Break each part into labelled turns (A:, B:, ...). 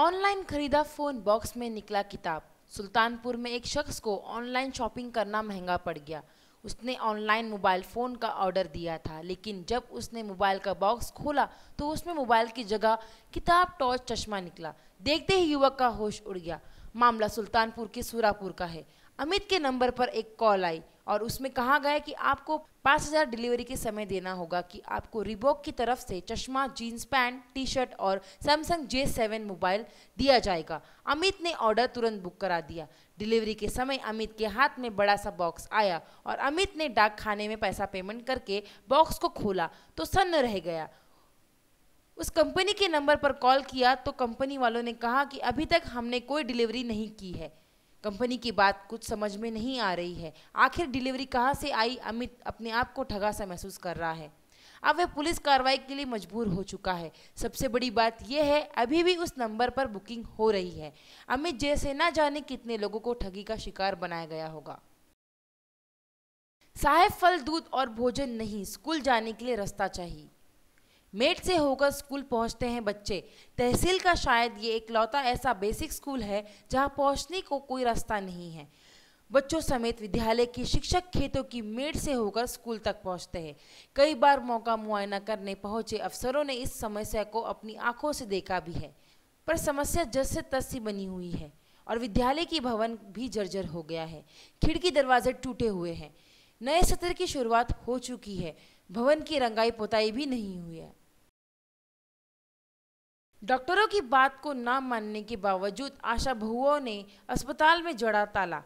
A: online खरीदा phone box में निकला किताब सुल्तानपुर में एक शख्स को ऑनलाइन शॉपिंग करना महंगा पड़ गया उसने ऑनलाइन मोबाइल फ़ोन का ऑर्डर दिया था लेकिन जब उसने मोबाइल का बॉक्स खोला तो उसमें मोबाइल की जगह किताब टॉर्च चश्मा निकला देखते ही युवक का होश उड़ गया मामला सुल्तानपुर के सूरापुर का है अमित के नंबर पर एक कॉल आई और उसमें कहा गया कि आपको 5000 डिलीवरी के समय देना होगा कि आपको रिबॉक की तरफ से चश्मा जीन्स पैंट टी शर्ट और सैमसंग जे सेवन मोबाइल दिया जाएगा अमित ने ऑर्डर तुरंत बुक करा दिया डिलीवरी के समय अमित के हाथ में बड़ा सा बॉक्स आया और अमित ने डाक खाने में पैसा पेमेंट करके बॉक्स को खोला तो सन्न रह गया उस कंपनी के नंबर पर कॉल किया तो कंपनी वालों ने कहा कि अभी तक हमने कोई डिलीवरी नहीं की है कंपनी की बात कुछ समझ में नहीं आ रही है आखिर डिलीवरी कहाँ से आई अमित अपने आप को ठगा सा महसूस कर रहा है अब वह पुलिस कार्रवाई के लिए मजबूर हो चुका है सबसे बड़ी बात यह है अभी भी उस नंबर पर बुकिंग हो रही है अमित जैसे ना जाने कितने लोगों को ठगी का शिकार बनाया गया होगा साहेब फल दूध और भोजन नहीं स्कूल जाने के लिए रास्ता चाहिए मेट से होकर स्कूल पहुंचते हैं बच्चे तहसील का शायद ये एक लौता ऐसा बेसिक स्कूल है जहां पहुंचने को कोई रास्ता नहीं है बच्चों समेत विद्यालय के शिक्षक खेतों की मेट से होकर स्कूल तक पहुंचते हैं कई बार मौका मुआयना करने पहुंचे अफसरों ने इस समस्या को अपनी आंखों से देखा भी है पर समस्या जस से तस बनी हुई है और विद्यालय की भवन भी जर्जर हो गया है खिड़की दरवाजे टूटे हुए हैं नए सत्र की शुरुआत हो चुकी है भवन की रंगाई पोताई भी नहीं हुई है डॉक्टरों की बात को ना मानने के बावजूद आशा बहुओं ने अस्पताल में जड़ा ताला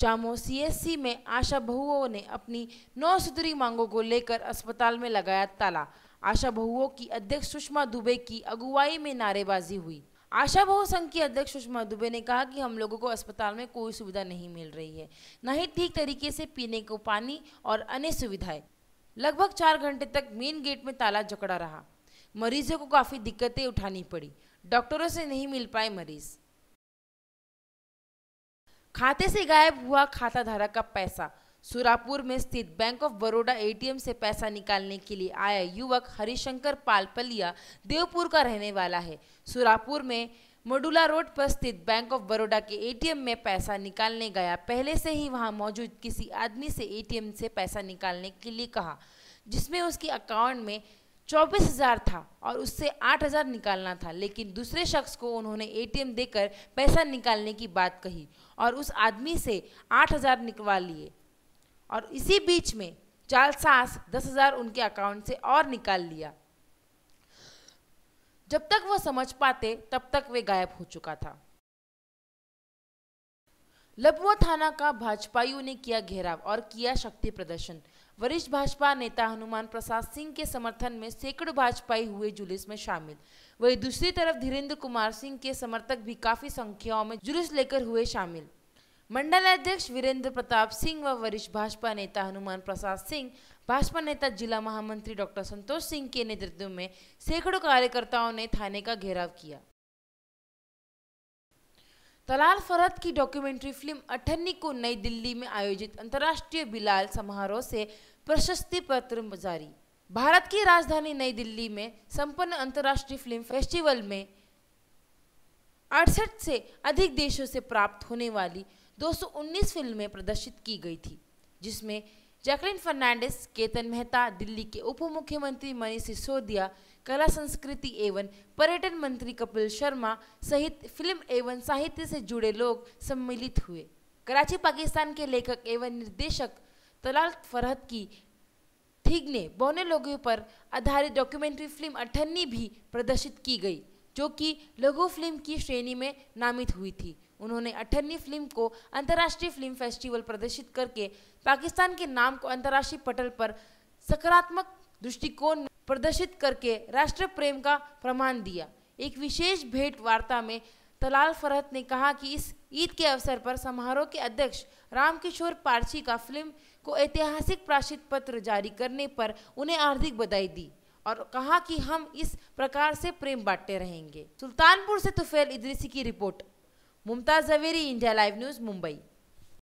A: जामो सीएससी में आशा बहुओं ने अपनी नौ सुधरी मांगों को लेकर अस्पताल में लगाया ताला आशा बहुओं की अध्यक्ष सुषमा दुबे की अगुवाई में नारेबाजी हुई आशा बहु संघ की अध्यक्ष सुषमा दुबे ने कहा कि हम लोगों को अस्पताल में कोई सुविधा नहीं मिल रही है न ही ठीक तरीके से पीने को पानी और अन्य सुविधाएं लगभग चार घंटे तक मेन गेट में ताला जकड़ा रहा मरीजों को काफ़ी दिक्कतें उठानी पड़ी डॉक्टरों से नहीं मिल पाए मरीज खाते से गायब हुआ खाता धारक का पैसा सुरापुर में स्थित बैंक ऑफ बड़ौदा एटीएम से पैसा निकालने के लिए आया युवक हरिशंकर पालपलिया देवपुर का रहने वाला है सुरापुर में मोडुला रोड पर स्थित बैंक ऑफ बड़ौदा के एटीएम में पैसा निकालने गया पहले से ही वहां मौजूद किसी आदमी से एटीएम से पैसा निकालने के लिए कहा जिसमें उसके अकाउंट में चौबीस हज़ार था और उससे आठ हज़ार निकालना था लेकिन दूसरे शख्स को उन्होंने एटीएम देकर पैसा निकालने की बात कही और उस आदमी से आठ हज़ार निकवा लिए और इसी बीच में चाल सास दस हज़ार उनके अकाउंट से और निकाल लिया जब तक वह समझ पाते तब तक वे गायब हो चुका था लबुआ थाना का भाजपाइयों ने किया घेराव और किया शक्ति प्रदर्शन वरिष्ठ भाजपा नेता हनुमान प्रसाद सिंह के समर्थन में सैकड़ों भाजपाई हुए जुलूस में शामिल वही दूसरी तरफ धीरेन्द्र कुमार सिंह के समर्थक भी काफी संख्याओं में जुलूस लेकर हुए शामिल मंडल अध्यक्ष वीरेंद्र प्रताप सिंह व वरिष्ठ भाजपा नेता हनुमान प्रसाद सिंह भाजपा नेता जिला महामंत्री डॉक्टर संतोष सिंह के नेतृत्व में सैकड़ों कार्यकर्ताओं ने थाने का घेराव किया तलाल फरत की डॉक्यूमेंट्री फिल्म अठन्नी को नई दिल्ली में आयोजित अंतर्राष्ट्रीय बिलाल समारोह से प्रशस्ति पत्र जारी भारत की राजधानी नई दिल्ली में संपन्न अंतर्राष्ट्रीय फिल्म फेस्टिवल में अड़सठ से अधिक देशों से प्राप्त होने वाली 219 फिल्में प्रदर्शित की गई थी जिसमें जैकलिन फर्नांडिस केतन मेहता दिल्ली के उप मुख्यमंत्री मनीष सिसोदिया कला संस्कृति एवं पर्यटन मंत्री कपिल शर्मा सहित फिल्म एवं साहित्य से जुड़े लोग सम्मिलित हुए कराची पाकिस्तान के लेखक एवं निर्देशक तलाल फरहत की थिग ने बौने लोगों पर आधारित डॉक्यूमेंट्री फिल्म अठन्नी भी प्रदर्शित की गई जो कि लघु फिल्म की श्रेणी में नामित हुई थी उन्होंने अठन्नी फिल्म को अंतर्राष्ट्रीय फिल्म फेस्टिवल प्रदर्शित करके पाकिस्तान के नाम को अंतर्राष्ट्रीय पटल पर सकारात्मक दृष्टिकोण प्रदर्शित करके राष्ट्र प्रेम का प्रमाण दिया एक विशेष भेंट वार्ता में तलाल फरहत ने कहा कि इस ईद के अवसर पर समारोह के अध्यक्ष रामकिशोर पारसी का फिल्म को ऐतिहासिक प्राशित पत्र जारी करने पर उन्हें हार्दिक बधाई दी और कहा कि हम इस प्रकार से प्रेम बांटते रहेंगे सुल्तानपुर से तुफेल तो इद्रिसी की report Mumtaz Javeri India live news Mumbai